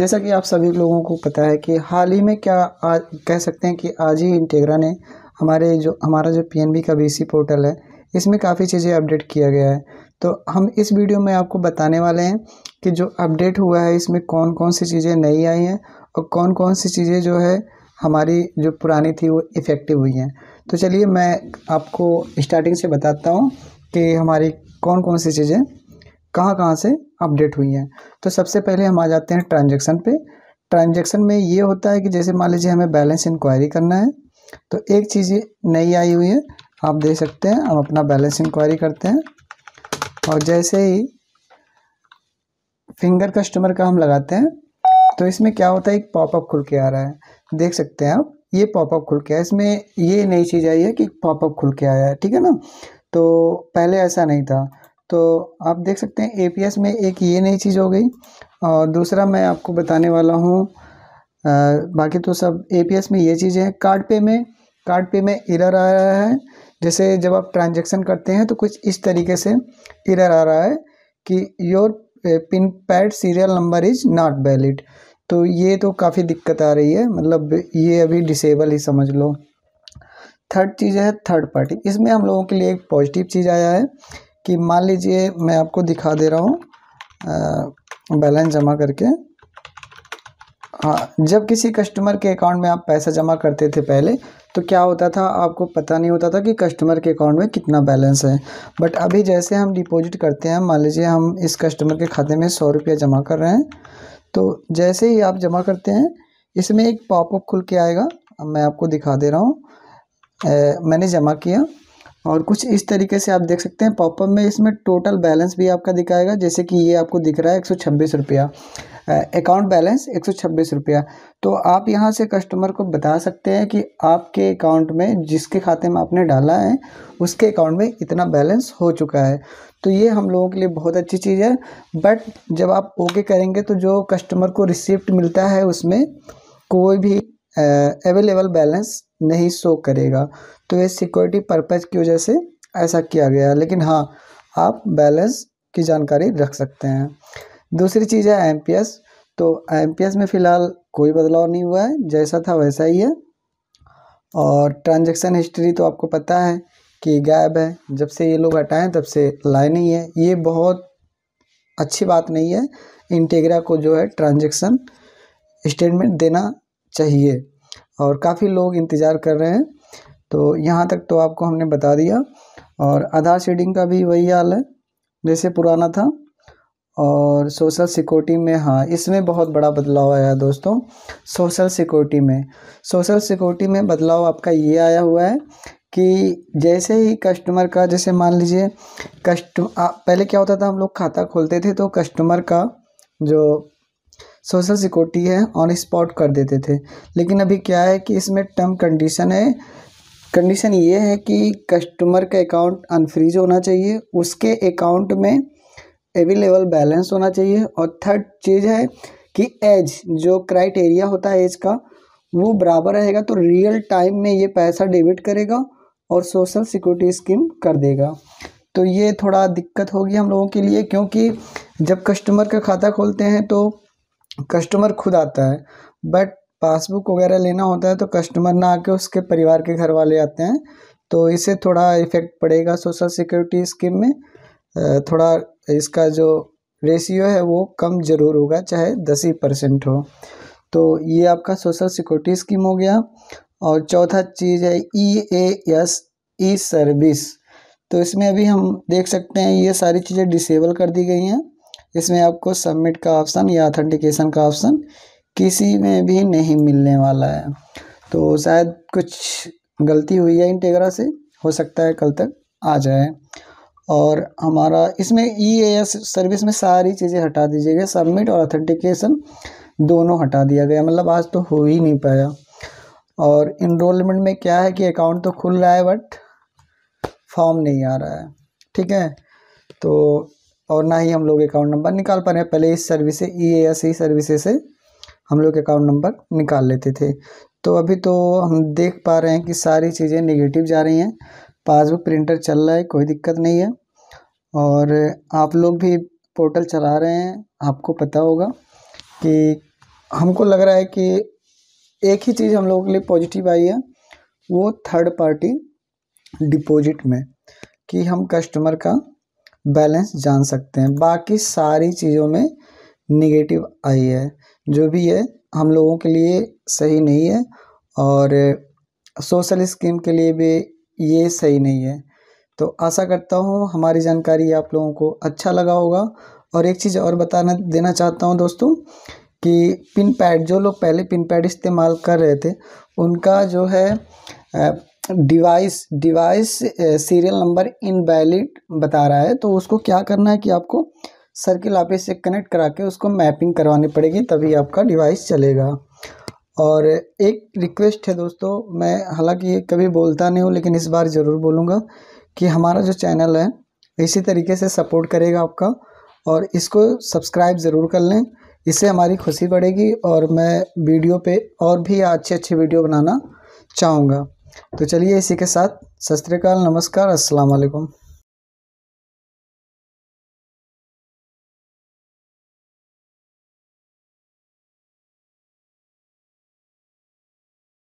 जैसा कि आप सभी लोगों को पता है कि हाल ही में क्या आ, कह सकते हैं कि आज ही इंटेग्रा ने हमारे जो हमारा जो पीएनबी का बीसी पोर्टल है इसमें काफ़ी चीज़ें अपडेट किया गया है तो हम इस वीडियो में आपको बताने वाले हैं कि जो अपडेट हुआ है इसमें कौन कौन सी चीज़ें नई आई हैं और कौन कौन सी चीज़ें जो है हमारी जो पुरानी थी वो इफ़ेक्टिव हुई हैं तो चलिए मैं आपको स्टार्टिंग से बताता हूँ कि हमारी कौन कौन सी चीज़ें कहाँ कहाँ से अपडेट हुई हैं तो सबसे पहले हम आ जाते हैं ट्रांजेक्शन पे ट्रांजेक्शन में ये होता है कि जैसे मान लीजिए हमें बैलेंस इंक्वायरी करना है तो एक चीज़ नई आई हुई है आप देख सकते हैं हम अपना बैलेंस इंक्वायरी करते हैं और जैसे ही फिंगर कस्टमर का हम लगाते हैं तो इसमें क्या होता है एक पॉपअप खुल के आ रहा है देख सकते हैं आप ये पॉपअप खुल के आया इसमें ये नई चीज़ आई है कि पॉपअप खुल के आया है ठीक है ना तो पहले ऐसा नहीं था तो आप देख सकते हैं ए में एक ये नई चीज़ हो गई और दूसरा मैं आपको बताने वाला हूँ बाकी तो सब ए में ये चीज़ें हैं कार्ड पे में कार्ड पे में इरर आ रहा है जैसे जब आप ट्रांजेक्शन करते हैं तो कुछ इस तरीके से इरर आ रहा है कि your PIN pad serial number is not valid तो ये तो काफ़ी दिक्कत आ रही है मतलब ये अभी डिसेबल ही समझ लो थर्ड चीज़ है थर्ड पार्टी इसमें हम लोगों के लिए एक पॉजिटिव चीज़ आया है कि मान लीजिए मैं आपको दिखा दे रहा हूँ बैलेंस जमा करके हाँ जब किसी कस्टमर के अकाउंट में आप पैसा जमा करते थे पहले तो क्या होता था आपको पता नहीं होता था कि कस्टमर के अकाउंट में कितना बैलेंस है बट अभी जैसे हम डिपॉजिट करते हैं मान लीजिए हम इस कस्टमर के खाते में सौ रुपया जमा कर रहे हैं तो जैसे ही आप जमा करते हैं इसमें एक पॉपअप खुल के आएगा मैं आपको दिखा दे रहा हूँ मैंने जमा किया और कुछ इस तरीके से आप देख सकते हैं पॉपअप में इसमें टोटल बैलेंस भी आपका दिखाएगा जैसे कि ये आपको दिख रहा है एक सौ छब्बीस रुपया अकाउंट बैलेंस एक सौ छब्बीस रुपया तो आप यहाँ से कस्टमर को बता सकते हैं कि आपके अकाउंट में जिसके खाते में आपने डाला है उसके अकाउंट में इतना बैलेंस हो चुका है तो ये हम लोगों के लिए बहुत अच्छी चीज़ है बट जब आप ओके करेंगे तो जो कस्टमर को रिसिप्ट मिलता है उसमें कोई भी अवेलेबल बैलेंस नहीं शो करेगा तो ये सिक्योरिटी पर्पज़ की वजह से ऐसा किया गया लेकिन हाँ आप बैलेंस की जानकारी रख सकते हैं दूसरी चीज़ है एम तो एम में फ़िलहाल कोई बदलाव नहीं हुआ है जैसा था वैसा ही है और ट्रांजैक्शन हिस्ट्री तो आपको पता है कि गायब है जब से ये लोग हटाएं तब से लाए नहीं है ये बहुत अच्छी बात नहीं है इंटेग्रा को जो है ट्रांजेक्शन स्टेटमेंट देना चाहिए और काफ़ी लोग इंतज़ार कर रहे हैं तो यहाँ तक तो आपको हमने बता दिया और आधार शेडिंग का भी वही हाल है जैसे पुराना था और सोशल सिक्योरिटी में हाँ इसमें बहुत बड़ा बदलाव आया दोस्तों सोशल सिक्योरिटी में सोशल सिक्योरिटी में बदलाव आपका ये आया हुआ है कि जैसे ही कस्टमर का जैसे मान लीजिए कस्ट पहले क्या होता था हम लोग खाता खोलते थे तो कस्टमर का जो सोशल सिक्योरिटी है ऑन स्पॉट कर देते थे लेकिन अभी क्या है कि इसमें टर्म कंडीशन है कंडीशन ये है कि कस्टमर का अकाउंट अनफ्रीज होना चाहिए उसके अकाउंट में अवेलेबल बैलेंस होना चाहिए और थर्ड चीज़ है कि एज जो क्राइटेरिया होता है एज का वो बराबर रहेगा तो रियल टाइम में ये पैसा डेबिट करेगा और सोशल सिक्योरिटी स्कीम कर देगा तो ये थोड़ा दिक्कत होगी हम लोगों के लिए क्योंकि जब कस्टमर का खाता खोलते हैं तो कस्टमर खुद आता है बट पासबुक वगैरह लेना होता है तो कस्टमर ना आके उसके परिवार के घर वाले आते हैं तो इसे थोड़ा इफ़ेक्ट पड़ेगा सोशल सिक्योरिटी स्कीम में थोड़ा इसका जो रेशियो है वो कम ज़रूर होगा चाहे दस ही परसेंट हो तो ये आपका सोशल सिक्योरिटी स्कीम हो गया और चौथा चीज़ है ई ए एस ई सर्विस तो इसमें अभी हम देख सकते हैं ये सारी चीज़ें डिसेबल कर दी गई हैं इसमें आपको सबमिट का ऑप्शन या अथेंटिकेशन का ऑप्शन किसी में भी नहीं मिलने वाला है तो शायद कुछ गलती हुई है इंटेग्रा से हो सकता है कल तक आ जाए और हमारा इसमें ई एस सर्विस में सारी चीज़ें हटा दीजिएगा सबमिट और अथेंटिकेशन दोनों हटा दिया गया मतलब आज तो हो ही नहीं पाया और इनरोलमेंट में क्या है कि अकाउंट तो खुल रहा है बट फॉर्म नहीं आ रहा है ठीक है तो और ना ही हम लोग अकाउंट नंबर निकाल पा रहे हैं पहले इस सर्विस से ई एस ई सर्विस से हम लोग अकाउंट नंबर निकाल लेते थे तो अभी तो हम देख पा रहे हैं कि सारी चीज़ें निगेटिव जा रही हैं पासबुक प्रिंटर चल रहा है कोई दिक्कत नहीं है और आप लोग भी पोर्टल चला रहे हैं आपको पता होगा कि हमको लग रहा है कि एक ही चीज़ हम लोगों के लिए पॉजिटिव आई है वो थर्ड पार्टी डिपॉजिट में कि हम कस्टमर का बैलेंस जान सकते हैं बाकी सारी चीज़ों में निगेटिव आई है जो भी है हम लोगों के लिए सही नहीं है और सोशल स्कीम के लिए भी ये सही नहीं है तो आशा करता हूँ हमारी जानकारी आप लोगों को अच्छा लगा होगा और एक चीज़ और बताना देना चाहता हूँ दोस्तों कि पिन पैड जो लोग पहले पिन पैड इस्तेमाल कर रहे थे उनका जो है device device serial number invalid बता रहा है तो उसको क्या करना है कि आपको सर्किल ऑफिस से कनेक्ट करा के उसको मैपिंग करवानी पड़ेगी तभी आपका डिवाइस चलेगा और एक रिक्वेस्ट है दोस्तों मैं हालांकि ये कभी बोलता नहीं हूँ लेकिन इस बार ज़रूर बोलूँगा कि हमारा जो चैनल है इसी तरीके से सपोर्ट करेगा आपका और इसको सब्सक्राइब ज़रूर कर लें इससे हमारी खुशी बढ़ेगी और मैं वीडियो पे और भी अच्छे अच्छे वीडियो बनाना चाहूँगा तो चलिए इसी के साथ सत नमस्कार असलकुम